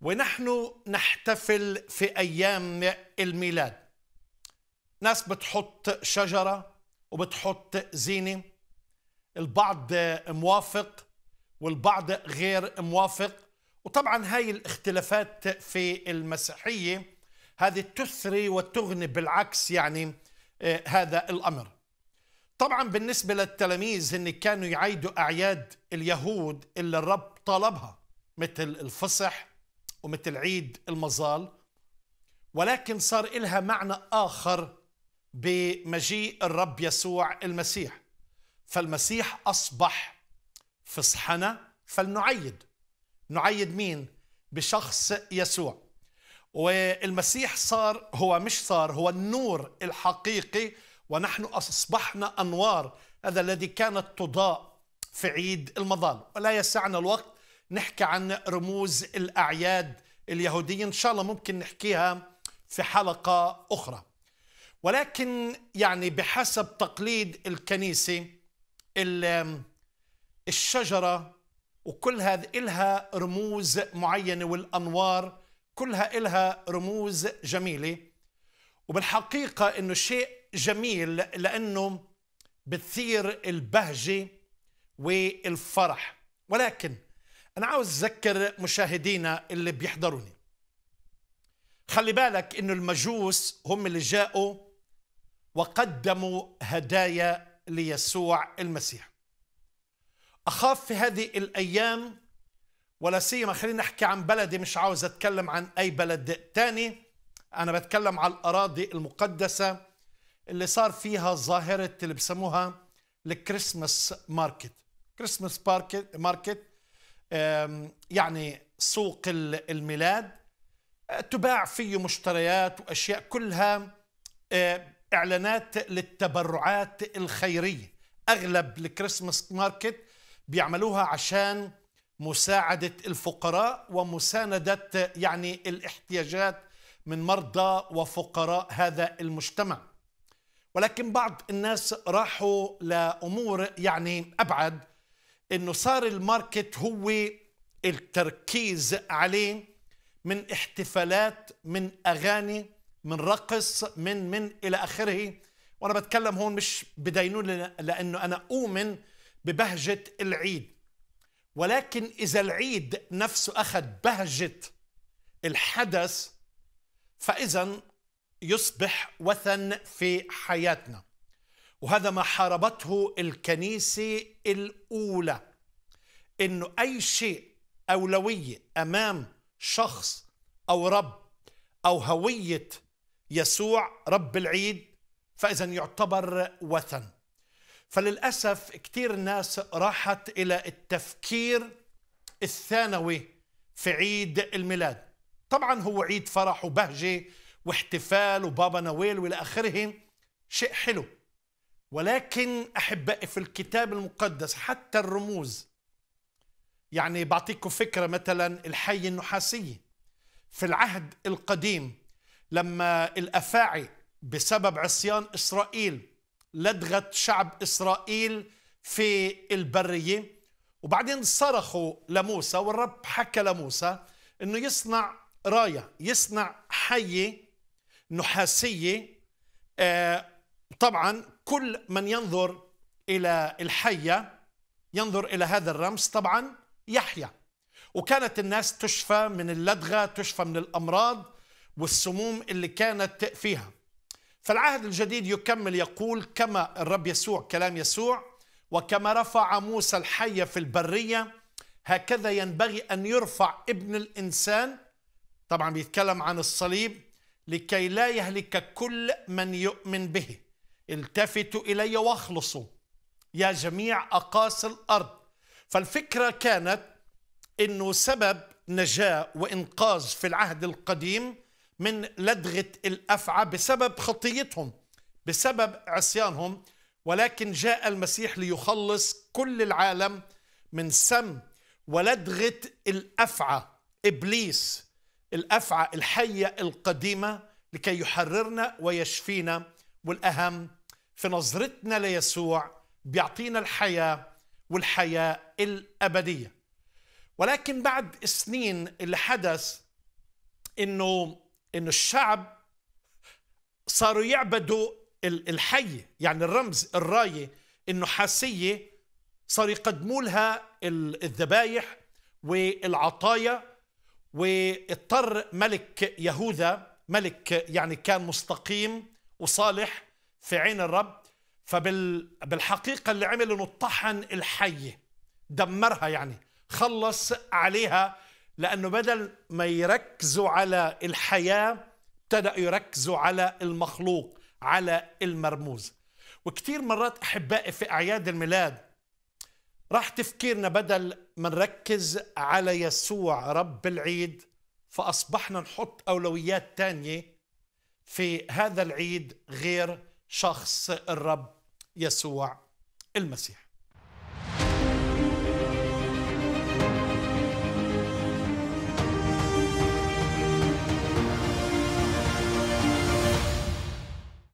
ونحن نحتفل في ايام الميلاد ناس بتحط شجره وبتحط زينه البعض موافق والبعض غير موافق وطبعا هاي الاختلافات في المسيحيه هذه تثري وتغني بالعكس يعني آه، هذا الامر طبعا بالنسبه للتلاميذ ان كانوا يعيدوا اعياد اليهود اللي الرب طلبها مثل الفصح ومثل عيد المظال ولكن صار إلها معنى آخر بمجيء الرب يسوع المسيح فالمسيح أصبح فصحنا فلنعيد نعيد مين؟ بشخص يسوع والمسيح صار هو مش صار هو النور الحقيقي ونحن أصبحنا أنوار هذا الذي كانت تضاء في عيد المظال ولا يسعنا الوقت نحكي عن رموز الأعياد اليهودية إن شاء الله ممكن نحكيها في حلقة أخرى ولكن يعني بحسب تقليد الكنيسة الشجرة وكل هذه إلها رموز معينة والأنوار كلها إلها رموز جميلة وبالحقيقة إنه شيء جميل لأنه بتثير البهجة والفرح ولكن أنا عاوز أذكر مشاهدينا اللي بيحضروني خلي بالك إنه المجوس هم اللي جاءوا وقدموا هدايا ليسوع المسيح أخاف في هذه الأيام ولا سيما خلينا نحكي عن بلدي مش عاوز أتكلم عن أي بلد تاني أنا بتكلم على الأراضي المقدسة اللي صار فيها ظاهرة اللي بسموها الكريسماس ماركت كريسماس ماركت يعني سوق الميلاد آه، تباع فيه مشتريات واشياء كلها آه، اعلانات للتبرعات الخيريه اغلب الكريسماس ماركت بيعملوها عشان مساعده الفقراء ومسانده يعني الاحتياجات من مرضى وفقراء هذا المجتمع ولكن بعض الناس راحوا لامور يعني ابعد انه صار الماركت هو التركيز عليه من احتفالات من اغاني من رقص من من الى اخره وانا بتكلم هون مش بدينون لانه انا اؤمن ببهجه العيد ولكن اذا العيد نفسه اخذ بهجه الحدث فاذا يصبح وثن في حياتنا وهذا ما حاربته الكنيسة الأولى إنه أي شيء أولوية أمام شخص أو رب أو هوية يسوع رب العيد فإذا يعتبر وثن فللأسف كثير ناس راحت إلى التفكير الثانوي في عيد الميلاد طبعا هو عيد فرح وبهجة واحتفال وبابا نويل وإلى آخره شيء حلو ولكن احبائي في الكتاب المقدس حتى الرموز يعني بعطيكم فكره مثلا الحي النحاسيه في العهد القديم لما الافاعي بسبب عصيان اسرائيل لدغت شعب اسرائيل في البريه وبعدين صرخوا لموسى والرب حكى لموسى انه يصنع رايه يصنع حيه نحاسيه آه، طبعا كل من ينظر إلى الحية ينظر إلى هذا الرمز طبعا يحيا وكانت الناس تشفى من اللدغة تشفى من الأمراض والسموم اللي كانت فيها فالعهد الجديد يكمل يقول كما الرب يسوع كلام يسوع وكما رفع موسى الحية في البرية هكذا ينبغي أن يرفع ابن الإنسان طبعا بيتكلم عن الصليب لكي لا يهلك كل من يؤمن به التفتوا إلي واخلصوا يا جميع أقاصي الأرض فالفكرة كانت أنه سبب نجاة وإنقاذ في العهد القديم من لدغة الأفعى بسبب خطيتهم بسبب عصيانهم ولكن جاء المسيح ليخلص كل العالم من سم ولدغة الأفعى إبليس الأفعى الحية القديمة لكي يحررنا ويشفينا والأهم في نظرتنا ليسوع بيعطينا الحياه والحياه الابديه ولكن بعد سنين اللي حدث انه انه الشعب صاروا يعبدوا الحية يعني الرمز الراية النحاسية صاروا يقدموا لها الذبايح والعطايا واضطر ملك يهوذا ملك يعني كان مستقيم وصالح في عين الرب فبالحقيقة اللي عمل انه طحن الحية دمرها يعني خلص عليها لانه بدل ما يركزوا على الحياة ابتدأوا يركزوا على المخلوق على المرموز وكثير مرات احبائي في اعياد الميلاد راح تفكيرنا بدل ما نركز على يسوع رب العيد فاصبحنا نحط اولويات ثانيه في هذا العيد غير شخص الرب يسوع المسيح